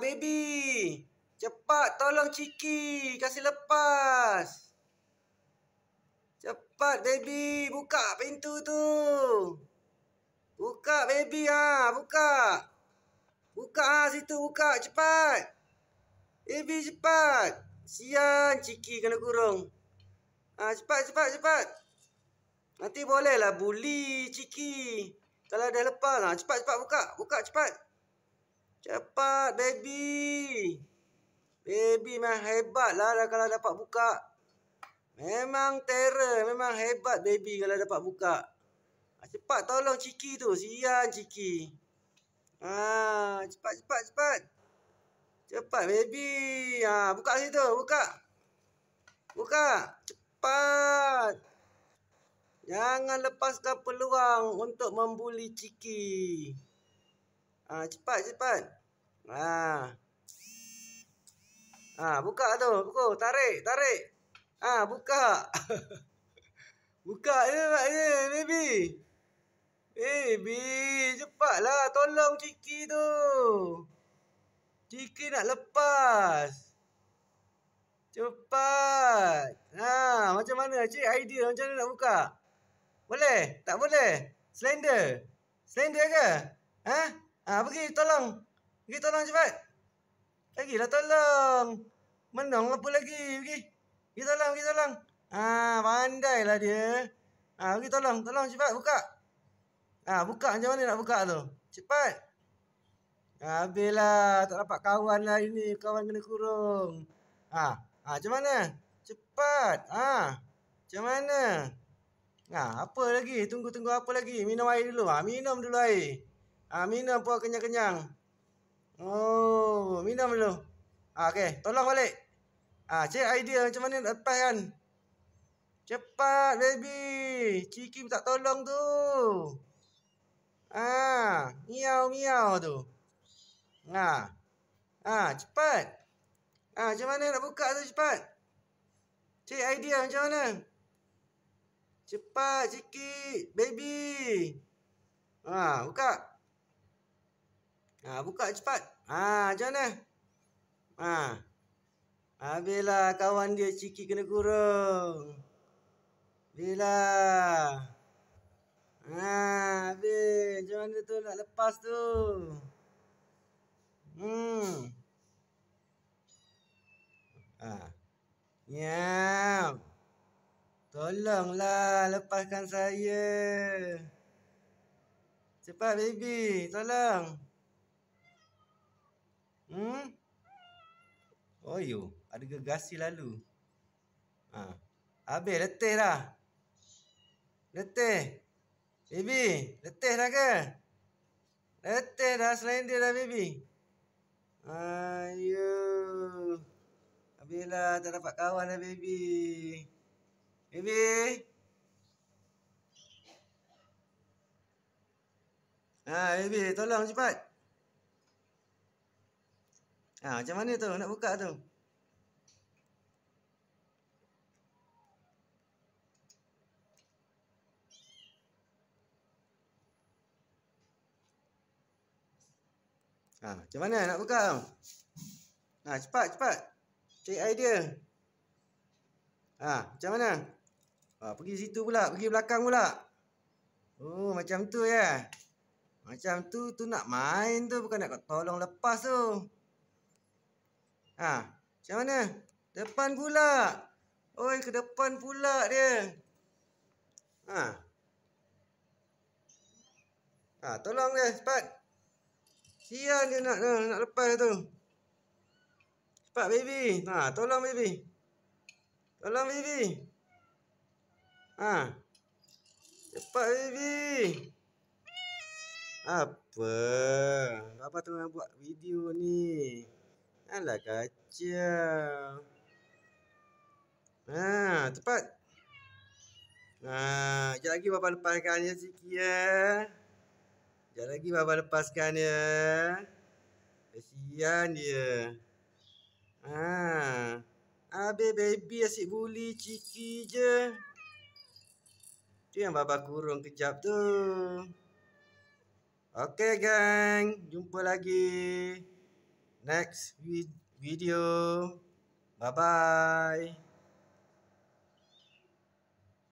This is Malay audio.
baby. Cepat tolong Ciki, kasih lepas. Cepat baby, buka pintu tu. Buka baby ha, buka. Buka ha situ buka cepat. Baby cepat. Sian Ciki kena kurung. Ha cepat cepat cepat. Nanti bolehlah bully Ciki. Kalau dah lepas ha cepat cepat buka, buka cepat. Cepat, baby. Baby memang hebat lah kalau dapat buka. Memang terror. Memang hebat baby kalau dapat buka. Ah, cepat tolong Ciki tu. Sian Ciki. Ah, cepat, cepat, cepat. Cepat baby. Ah, buka situ. Buka. Buka. Cepat. Jangan lepaskan peluang untuk membuli Ciki. Ciki. Ah, cepat cepat. Ah. Ah, buka tu, buka, tarik, tarik. Ah, buka. buka je pak je, baby. Eh, baby, cepatlah tolong Ciki tu. Ciki nak lepas. Cepat. Ha, macam mana cik idea macam mana nak buka? Boleh? Tak boleh? Slender. Slender ke? Ha? Ah, pergi tolong. Pergi tolong cepat. lagi lah tolong. Menong apa lagi? Pergi. Pergi tolong, pergi tolong. Ah, pandailah dia. Ah, pergi tolong, tolong cepat buka. Ah, buka macam mana nak buka tu? Cepat. Habislah, tak dapat kawan lah ini. Kawan kena kurung. Ah, ah macam mana? Cepat. Ah. Macam mana? Ah, apa lagi? Tunggu-tunggu apa lagi? Minum air dulu. Ah, minum dulu air. Ah minum apa kenyang-kenyang. Oh, minum dulu. Ah okey, tolong balik. Ah cek idea macam mana nak lepas kan. Cepat baby. Ciki tak tolong tu. Ah, miau miau tu. Ah, Ah, cepat. Ah, macam mana nak buka tu cepat? Cik idea macam mana? Cepat sikit, baby. Ah, buka. Ha, buka cepat. Ha, macam mana? Ha. Habislah kawan dia ciki kena kurung. Bila? Ha, habis. Macam mana tu nak lepas tu? Hmm. Ha. Nyam. Tolonglah lepaskan saya. Cepat baby, tolong. Hmm? Oh, yo. Ada gegasi lalu. Ha. Habis, letih dah. Letih. Baby, letih dah ke? Letih dah selain dia dah, baby. Ayo. Habislah, tak dapat kawan dah, baby. Baby. Ha, baby, tolong cepat. Ha, macam mana tu nak buka tu? Ha, macam mana nak buka tu? Ha, cepat, cepat. Cari idea. Ha, macam mana? Ha, pergi situ pula, pergi belakang pula. Oh, macam tu ya. Macam tu tu nak main tu bukan nak tolong lepas tu. Ha, macam mana? Depan pula. Oi, ke depan pula dia. Ha. Ha, tolong dia cepat. Sian dia nak nak, nak lepas tu. Cepat baby. Ha, tolong baby. Tolong baby. Ha. Cepat baby. Apa? Apa tu nak buat video ni? Alah kacau. Haa, ah, cepat. Haa, ah, sekejap lagi bapa lepaskan dia sikit ya. Sekejap lagi bapa lepaskan dia. Kasihan dia. Ah, Haa. abe baby asyik buli ciki je. Tu yang bapa kurung kejap tu. Okay gang, jumpa lagi next video. Bye-bye.